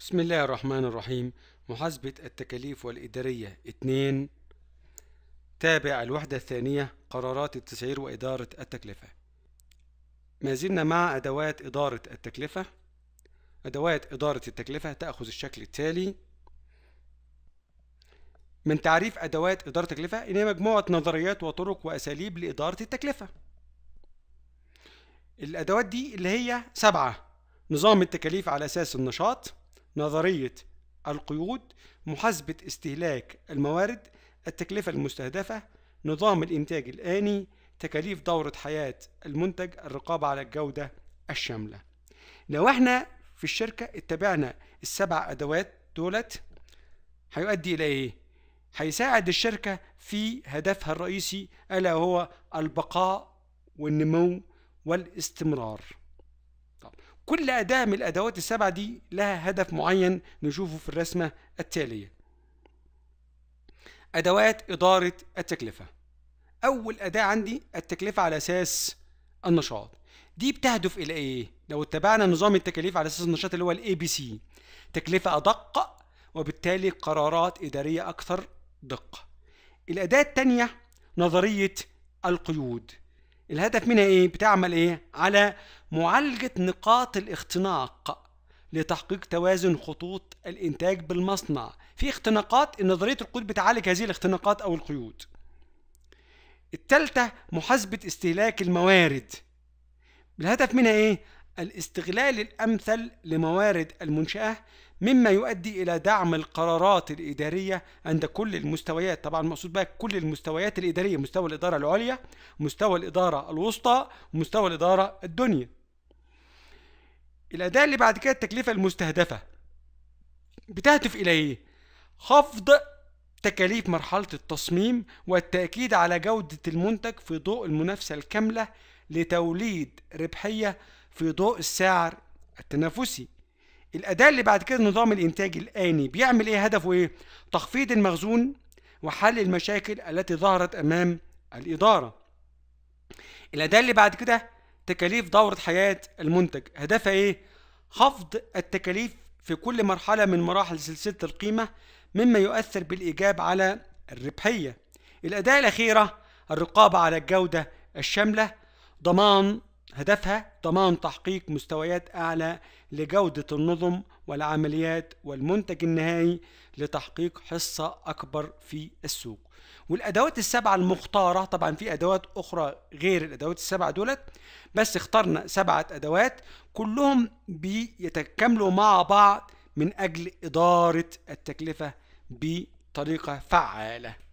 بسم الله الرحمن الرحيم محاسبة التكاليف والإدارية 2 تابع الوحدة الثانية قرارات التسعير وإدارة التكلفة ما زلنا مع أدوات إدارة التكلفة أدوات إدارة التكلفة تأخذ الشكل التالي من تعريف أدوات إدارة التكلفة إن هي مجموعة نظريات وطرق وأساليب لإدارة التكلفة الأدوات دي اللي هي سبعة نظام التكاليف على أساس النشاط نظرية القيود محاسبة استهلاك الموارد التكلفة المستهدفة نظام الإنتاج الآني تكاليف دورة حياة المنتج الرقابة على الجودة الشاملة لو احنا في الشركة اتبعنا السبع أدوات دولت هيؤدي إلى إيه؟ هيساعد الشركة في هدفها الرئيسي ألا هو البقاء والنمو والاستمرار كل أداة من الأدوات السبعة دي لها هدف معين نشوفه في الرسمة التالية أدوات إدارة التكلفة أول أداة عندي التكلفة على أساس النشاط دي بتهدف إلى إيه؟ لو اتبعنا نظام التكاليف على أساس النشاط اللي هو الاي بي سي تكلفة أدق وبالتالي قرارات إدارية أكثر دقة الأداة التانية نظرية القيود الهدف منها ايه بتعمل ايه على معالجة نقاط الاختناق لتحقيق توازن خطوط الانتاج بالمصنع في اختناقات نظرية القيود بتعالج هذه الاختناقات او القيود التالتة محاسبة استهلاك الموارد الهدف منها ايه الاستغلال الأمثل لموارد المنشأة مما يؤدي إلى دعم القرارات الإدارية عند كل المستويات طبعا المقصود بها كل المستويات الإدارية مستوى الإدارة العليا مستوى الإدارة الوسطى مستوى الإدارة الدنيا الأداة اللي بعد كده التكلفة المستهدفة بتهدف إلى إيه؟ خفض تكاليف مرحلة التصميم والتأكيد على جودة المنتج في ضوء المنافسة الكاملة لتوليد ربحية في ضوء السعر التنافسي الأداة اللي بعد كده نظام الإنتاج الآني بيعمل إيه هدفه إيه؟ تخفيض المخزون وحل المشاكل التي ظهرت أمام الإدارة الأداة اللي بعد كده تكاليف دورة حياة المنتج هدفها إيه؟ خفض التكاليف في كل مرحلة من مراحل سلسلة القيمة مما يؤثر بالإيجاب على الربحية الأداة الأخيرة الرقابة على الجودة الشاملة ضمان هدفها ضمان تحقيق مستويات أعلى لجودة النظم والعمليات والمنتج النهائي لتحقيق حصة أكبر في السوق والأدوات السبعة المختارة طبعا في أدوات أخرى غير الأدوات السبعة دولت بس اخترنا سبعة أدوات كلهم بيتكاملوا مع بعض من أجل إدارة التكلفة بطريقة فعالة